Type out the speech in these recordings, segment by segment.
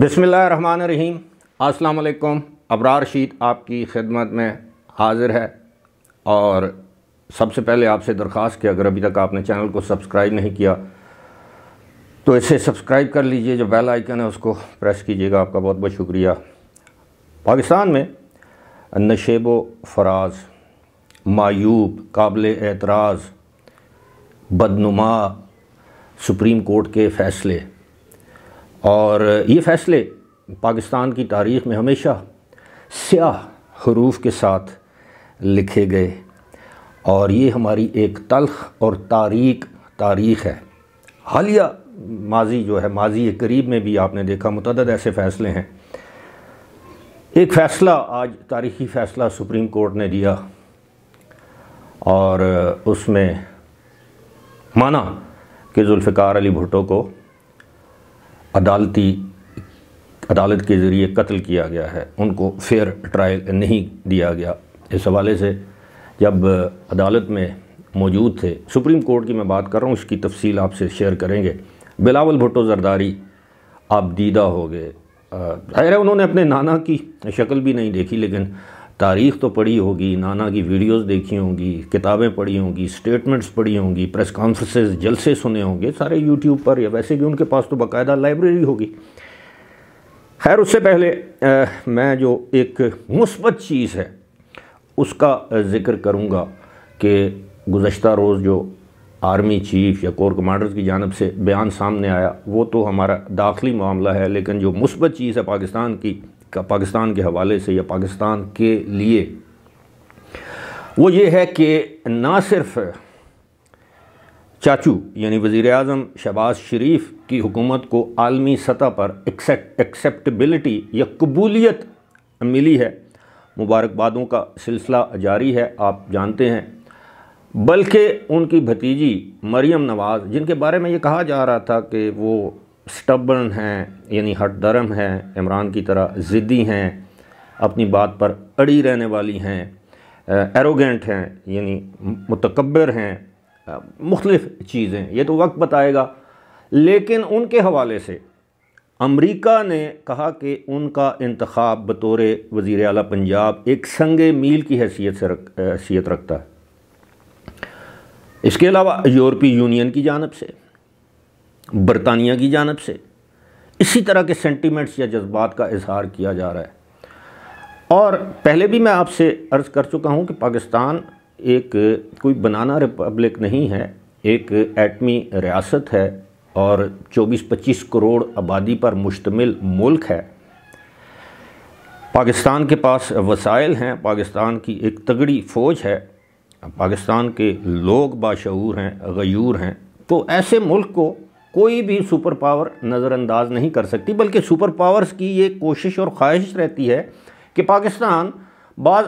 बिसमीम अस्सलाम अबरार शीत आपकी खिदमत में हाज़िर है और सबसे पहले आपसे दरख्वास्त कि अगर अभी तक आपने चैनल को सब्सक्राइब नहीं किया तो इसे सब्सक्राइब कर लीजिए जो बेल आइकन है उसको प्रेस कीजिएगा आपका बहुत बहुत शुक्रिया पाकिस्तान में नशेब फराज मायूब काबिल एतराज़ बदनुमा सुप्रीम कोर्ट के फ़ैसले और ये फैसले पाकिस्तान की तारीख में हमेशा स्याह हरूफ के साथ लिखे गए और ये हमारी एक तलख और तारीख तारीख है हालिया माजी जो है माजी करीब में भी आपने देखा मतदद ऐसे फ़ैसले हैं एक फ़ैसला आज तारीखी फ़ैसला सुप्रीम कोर्ट ने दिया और उसमें माना कि जुल्फ़िकार अली भुट्टो को अदालती अदालत के ज़रिए कत्ल किया गया है उनको फेयर ट्रायल नहीं दिया गया इस हवाले से जब अदालत में मौजूद थे सुप्रीम कोर्ट की मैं बात कर रहा हूँ उसकी तफसील आपसे शेयर करेंगे बिलावल भुट्टो जरदारी आप दीदा हो गए ज़ाहिर है उन्होंने अपने नाना की शक्ल भी नहीं देखी लेकिन तारीख़ तो पढ़ी होगी नाना की वीडियोस देखी होंगी किताबें पढ़ी होंगी स्टेटमेंट्स पढ़ी होंगी प्रेस कॉन्फ्रेंसेस जलसे सुने होंगे सारे यूट्यूब पर या वैसे भी उनके पास तो बाकायदा लाइब्रेरी होगी खैर उससे पहले आ, मैं जो एक मुस्बत चीज़ है उसका ज़िक्र करूँगा कि गुज्त रोज़ जो आर्मी चीफ़ या कोर कमांडर्स की जानब से बयान सामने आया वो तो हमारा दाखिली मामला है लेकिन जो मुस्बत चीज़ है पाकिस्तान की का पाकिस्तान के हवाले से या पाकिस्तान के लिए वो ये है कि ना सिर्फ चाचू यानी वज़ी अजम शहबाज शरीफ की हुकूमत को आलमी सतह पर एक्सेप्टबिलिटी या कबूलीत मिली है मुबारकबादों का सिलसिला जारी है आप जानते हैं बल्कि उनकी भतीजी मरियम नवाज़ जिनके बारे में ये कहा जा रहा था कि वो स्टबर्न हैं यानी हट धर्म हैं इमरान की तरह ज़िद्दी हैं अपनी बात पर अड़ी रहने वाली हैं एरोगेंट हैं यानी मतकबर हैं मुख्तलिफ़ चीज़ें ये तो वक्त बताएगा लेकिन उनके हवाले से अमरीका ने कहा कि उनका इंतखब बतौर वज़ी अल पंजाब एक संग मील की हैसियत से रख हैसियत रखता है इसके अलावा यूरोपीय यूनियन की जानब से बरतानिया की जानब से इसी तरह के सेंटिमेंट्स या जज्बात का इजहार किया जा रहा है और पहले भी मैं आपसे अर्ज़ कर चुका हूँ कि पाकिस्तान एक कोई बनाना रिपब्लिक नहीं है एक एटमी रियासत है और 24-25 करोड़ आबादी पर मुश्तमिल मुल्क है पाकिस्तान के पास वसाइल हैं पाकिस्तान की एक तगड़ी फ़ौज है पाकिस्तान के लोग बाशूर हैं गयूर हैं तो ऐसे मुल्क को कोई भी सुपर पावर नज़रअंदाज नहीं कर सकती बल्कि सुपर पावर्स की ये कोशिश और ख्वाहिश रहती है कि पाकिस्तान बाज़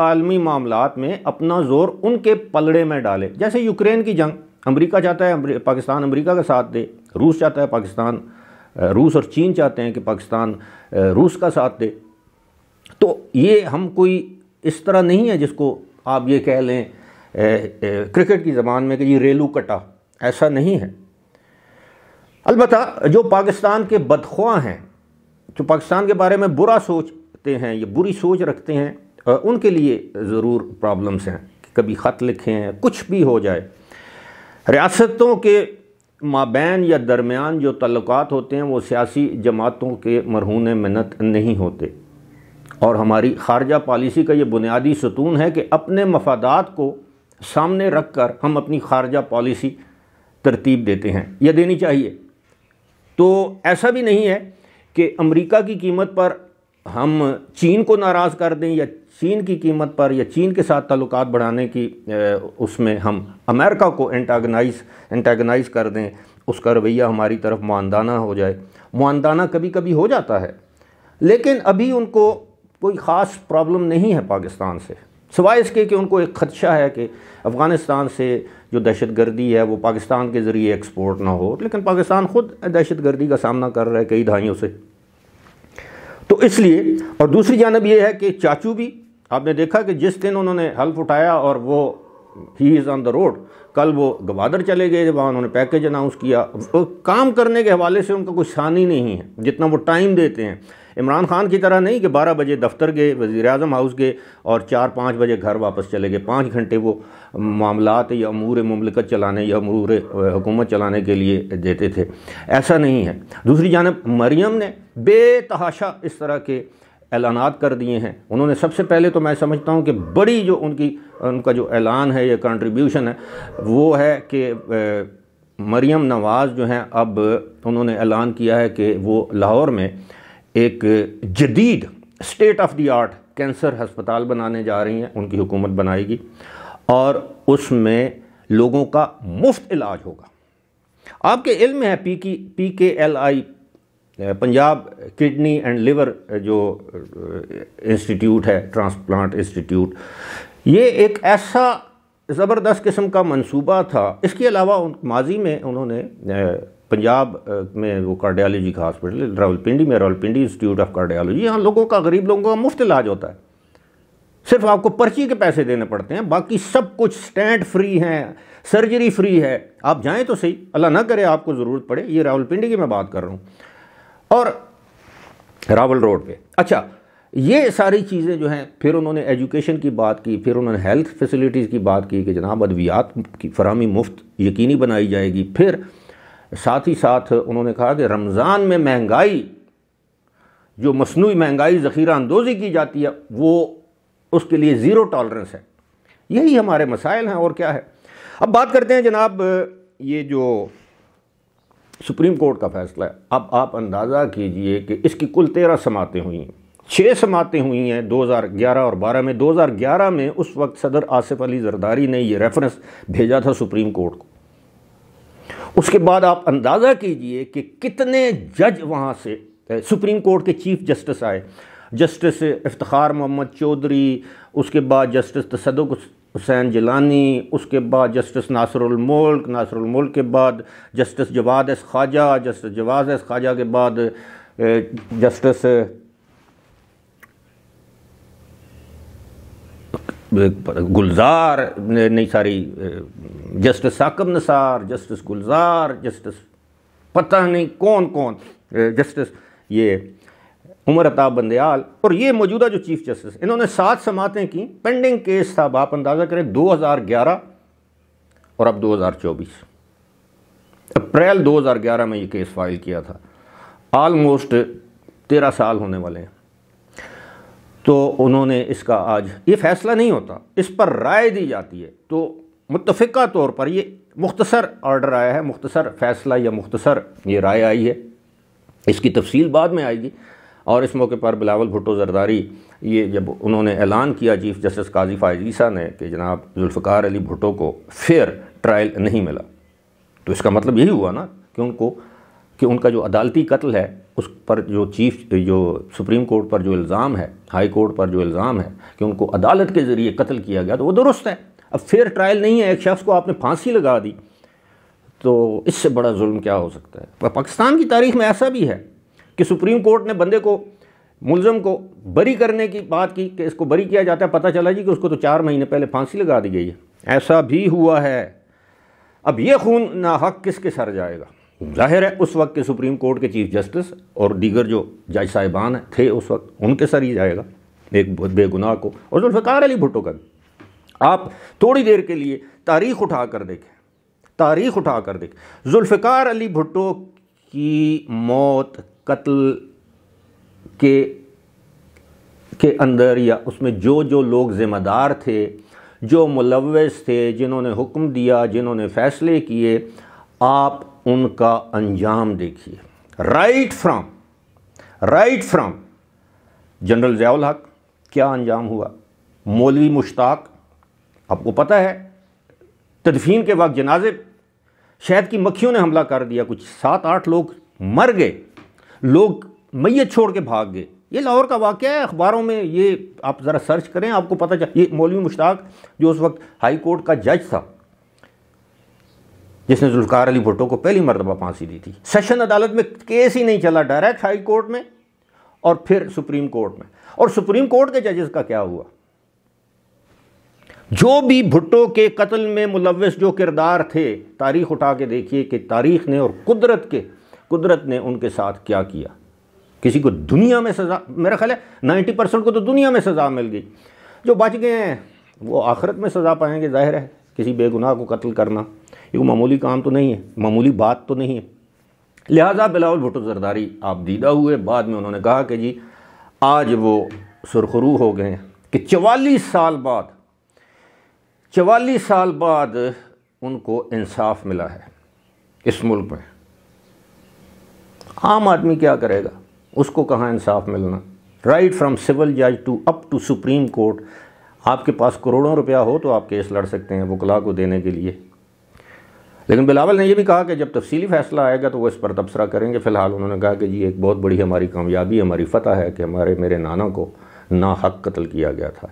आलमी मामला में अपना ज़ोर उनके पलड़े में डाले जैसे यूक्रेन की जंग अमेरिका चाहता है पाकिस्तान अमेरिका का साथ दे रूस चाहता है पाकिस्तान रूस और चीन चाहते हैं कि पाकिस्तान रूस का साथ दे तो ये हम कोई इस तरह नहीं है जिसको आप ये कह लें ए, ए, क्रिकेट की ज़बान में कि ये रेलू कटा ऐसा नहीं है अलबत् जो पाकिस्तान के बदख्वा हैं जो पाकिस्तान के बारे में बुरा सोचते हैं या बुरी सोच रखते हैं उनके लिए ज़रूर प्रॉब्लम्स हैं कभी ख़त लिखे हैं कुछ भी हो जाए रियासतों के माबैन या दरमियान जो तल्लक होते हैं वो सियासी जमातों के मरहून मन्नत नहीं होते और हमारी खारजा पॉलिसी का ये बुनियादी सतून है कि अपने मफादात को सामने रख कर हम अपनी खारजा पॉलिसी तरतीब देते हैं यह देनी चाहिए तो ऐसा भी नहीं है कि अमेरिका की कीमत पर हम चीन को नाराज़ कर दें या चीन की कीमत पर या चीन के साथ ताल्लुक बढ़ाने की उसमें हम अमेरिका को एंटागनाइज एंटागनाइज कर दें उसका रवैया हमारी तरफ मानदाना हो जाए मानदाना कभी कभी हो जाता है लेकिन अभी उनको कोई ख़ास प्रॉब्लम नहीं है पाकिस्तान से सिवाय इसके कि उनको एक खदशा है कि अफ़गानिस्तान से जो दहशत गर्दी है वो पाकिस्तान के ज़रिए एक्सपोर्ट ना हो लेकिन पाकिस्तान ख़ुद दहशत गर्दी का सामना कर रहा है कई दहाइयों से तो इसलिए और दूसरी जानब यह है कि चाचू भी आपने देखा कि जिस दिन उन्होंने हल्फ उठाया और वो ही इज़ ऑन द रोड कल वो गवादर चले गए जब वहाँ उन्होंने पैकेज अनाउंस किया काम करने के हवाले से उनका कोई सानी नहीं है जितना वो टाइम देते हैं इमरान खान की तरह नहीं कि बारह बजे दफ्तर गए वज़ी अजम हाउस गए और चार पाँच बजे घर वापस चले गए पाँच घंटे वो मामला या अमूर ममलिकत चलाने या अमूर हुकूमत चलाने के लिए देते थे ऐसा नहीं है दूसरी जानब मरीम ने बेतहाशा इस तरह के ऐलाना कर दिए हैं उन्होंने सबसे पहले तो मैं समझता हूँ कि बड़ी जो उनकी उनका जो ऐलान है या कंट्रीब्यूशन है वो है कि मरीम नवाज़ जो हैं अब उन्होंने ऐलान किया है कि वो लाहौर में एक जदीद state of the art cancer हस्पताल बनाने जा रही हैं उनकी हुकूमत बनाएगी और उसमें लोगों का मुफ्त इलाज होगा आपके इल्म है पी की P K L I Punjab kidney and liver जो इंस्टीट्यूट है ट्रांसप्लांट इंस्टीट्यूट ये एक ऐसा ज़बरदस्त किस्म का मंसूबा था इसके अलावा माजी में उन्होंने पंजाब में वो कार्डियालॉजी का हॉस्पिटल रावलपिंडी में रावलपिंडी इंस्टीट्यूट ऑफ कार्डियालॉजी यहाँ लोगों का गरीब लोगों का मुफ्त इलाज होता है सिर्फ आपको पर्ची के पैसे देने पड़ते हैं बाकी सब कुछ स्टैंड फ्री हैं सर्जरी फ्री है आप जाएं तो सही अल्लाह ना करे आपको ज़रूरत पड़े ये रावलपिंडी की मैं बात कर रहा हूँ और रावल रोड पर अच्छा ये सारी चीज़ें जो हैं फिर उन्होंने एजुकेशन की बात की फिर उन्होंने हेल्थ फैसिलिटीज़ की बात की कि जनाब अद्वियात की फरहमी मुफ्त यकीनी बनाई जाएगी फिर साथ ही साथ उन्होंने कहा कि रमज़ान में महंगाई जो मसनू महंगाई ज़ख़ीरा अंदोज़ी की जाती है वो उसके लिए ज़ीरो टॉलरेंस है यही हमारे मसाइल हैं और क्या है अब बात करते हैं जनाब ये जो सुप्रीम कोर्ट का फ़ैसला है अब आप अंदाज़ा कीजिए कि इसकी कुल तेरह समातें हुई हैं छः समातें हुई हैं 2011 और 12 में 2011 में उस वक्त सदर आसिफ अली जरदारी ने ये रेफरेंस भेजा था सुप्रीम कोर्ट को उसके बाद आप अंदाज़ा कीजिए कि कितने जज वहाँ से सुप्रीम कोर्ट के चीफ जस्टिस आए जस्टिस इफ्तार मोहम्मद चौधरी उसके बाद जस्टिस तसदुक हुसैन जिलानी उसके बाद जस्टिस नासरुलमल्क नासरुलमल्क के बाद justice Jawwad S Khawaja justice Jawwad S Khawaja के बाद जस्टिस गुलजार नहीं sorry justice Saqib Nisar justice Gulzar justice पता नहीं कौन कौन जस्टिस ये उमर अताब बंदयाल और ये मौजूदा जो चीफ जस्टिस इन्होंने सात समातें की पेंडिंग केस था आप अंदाज़ा करें 2011 और अब 2024 अप्रैल 2011 में ये केस फाइल किया था आलमोस्ट तेरह साल होने वाले हैं तो उन्होंने इसका आज ये फैसला नहीं होता इस पर राय दी जाती है तो मुतफ़ा तौर पर ये मुख्तसर ऑर्डर आया है मुख्तसर फैसला या मुख्तसर ये राय आई है इसकी तफसील बाद में आएगी और इस मौके पर बिलावल भुट्टो जरदारी ये जब उन्होंने ऐलान किया चीफ जस्टिस काजी फायजीसा ने कि जनाब जुल्फ़ार अली भुट्टो को फेयर ट्रायल नहीं मिला तो इसका मतलब यही हुआ ना कि उनको कि उनका जो अदालती कत्ल है उस पर जो चीफ जो सुप्रीम कोर्ट पर जो इल्ज़ाम है हाई कोर्ट पर जो इल्ज़ाम है कि उनको अदालत के ज़रिए कत्ल किया गया तो वो दुरुस्त है अब फेयर ट्रायल नहीं है एक शख्स को आपने फांसी लगा दी तो इससे बड़ा जुल्म क्या हो सकता है पाकिस्तान की तारीख में ऐसा भी है कि सुप्रीम कोर्ट ने बंदे को मुलजम को बरी करने की बात की कि इसको बरी किया जाता है पता चला जी कि उसको तो चार महीने पहले फांसी लगा दी गई है ऐसा भी हुआ है अब ये खून ना हक किसके सर जाएगा जाहिर है उस वक्त के सुप्रीम कोर्ट के चीफ जस्टिस और दीगर जो जज साहिबान थे उस वक्त उनके सर ही जाएगा एक बेगुनाह को और जुल्फ़ार अली भुट्टो का भी आप थोड़ी देर के लिए तारीख उठा कर देखें तारीख उठा कर देखें जुल्फ़ार अली भुट्टो की मौत कत्ल के के अंदर या उसमें जो जो लोग ज़िम्मेदार थे जो मुलवस थे जिन्होंने हुक्म दिया जिन्होंने फ़ैसले किए आप उनका अंजाम देखिए right from right from general Zia ul Haq क्या अंजाम हुआ मौलवी मुश्ताक आपको पता है तदफीन के वक्त जनाजे शहद की मक्खियों ने हमला कर दिया कुछ सात आठ लोग मर गए लोग मैयत छोड़ के भाग गए ये लाहौर का वाक्य है अखबारों में ये आप ज़रा सर्च करें आपको पता चल ये मौलवी मुश्ताक जो उस वक्त हाई कोर्ट का जज था जिसने जुल्कार अली भुट्टो को पहली मरतबा फांसी दी थी सेशन अदालत में केस ही नहीं चला डायरेक्ट हाई कोर्ट में और फिर सुप्रीम कोर्ट में और सुप्रीम कोर्ट के जजेस का क्या हुआ जो भी भुट्टो के कत्ल में मुलविस जो किरदार थे तारीख उठा के देखिए कि तारीख ने और कुदरत के कुदरत ने उनके साथ क्या किया किसी को दुनिया में सज़ा मेरा ख्याल है नाइन्टी परसेंट को तो दुनिया में सज़ा मिल गई जो बच गए हैं वो आखिरत में सज़ा पाएंगे जाहिर है किसी बेगुनाह को कत्ल करना ये मामूली काम तो नहीं है मामूली बात तो नहीं है लिहाजा बिलावल भुटो जरदारी आप दीदा हुए बाद में उन्होंने कहा कि जी आज वो सुरखरू हो गए कि चवालीस साल बाद चवालीस साल बाद उनको इंसाफ मिला है इस मुल्क में आम आदमी क्या करेगा उसको कहाँ इंसाफ मिलना राइट फ्रॉम सिविल जज to up to supreme court आपके पास करोड़ों रुपया हो तो आप केस लड़ सकते हैं वकला को देने के लिए लेकिन बिलावल ने यह भी कहा कि जब तफसीली फैसला आएगा तो वो इस पर तबसरा करेंगे फ़िलहाल उन्होंने कहा कि जी एक बहुत बड़ी हमारी कामयाबी हमारी फतह है कि हमारे मेरे नाना को ना हक कत्ल किया गया था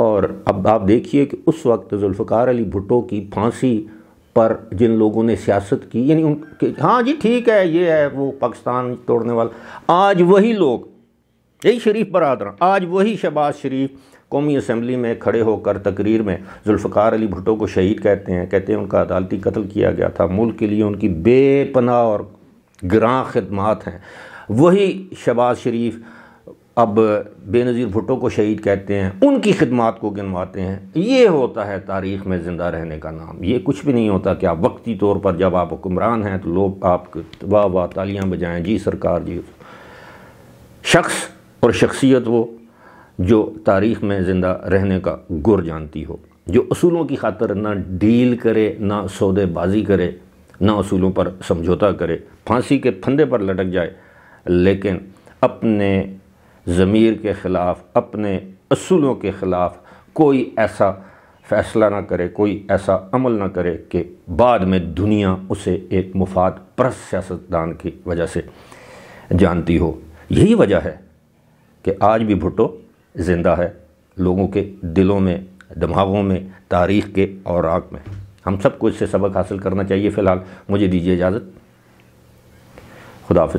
और अब आप देखिए कि उस वक्त जुल्फ़ार अली भुट्टो की फांसी पर जिन लोगों ने सियासत की यानी उनके हाँ जी ठीक है ये है वो पाकिस्तान तोड़ने वाला आज वही लोग यही शरीफ बरदर आज वही शहबाज शरीफ कौमी असम्बली में खड़े होकर तकरीर में जुल्फ़ार अली भुटो को शहीद कहते हैं कहते हैं उनका अदालती कत्ल किया गया था मुल्क के लिए उनकी बेपना और ग्रां खदमात हैं वही शहबाज शरीफ अब बेनज़ीर भुटो को शहीद कहते हैं उनकी खिदमत को गिनवाते हैं ये होता है तारीख़ में ज़िंदा रहने का नाम ये कुछ भी नहीं होता क्या वक्ती तौर पर जब आप हुक्मरान हैं तो लोग आप वाह वाह तालियाँ बजाएँ जी सरकार जी शख्स और शख्सियत वो जो तारीख़ में ज़िंदा रहने का गुर जानती हो जो असूलों की खातर ना डील करे ना सौदेबाजी करे ना असूलों पर समझौता करे फांसी के फंदे पर लटक जाए लेकिन अपने ज़मीर के ख़िलाफ़ अपने असूलों के ख़िलाफ़ कोई ऐसा फ़ैसला ना करे कोई ऐसा अमल ना करे कि बाद में दुनिया उसे एक मुफाद प्रस सियासतदान की वजह से जानती हो यही वजह है कि आज भी भुट्टो ज़िंदा है लोगों के दिलों में दिमागों में तारीख़ के और आग में हम सबको इससे सबक हासिल करना चाहिए फ़िलहाल मुझे दीजिए इजाज़त खुदाफ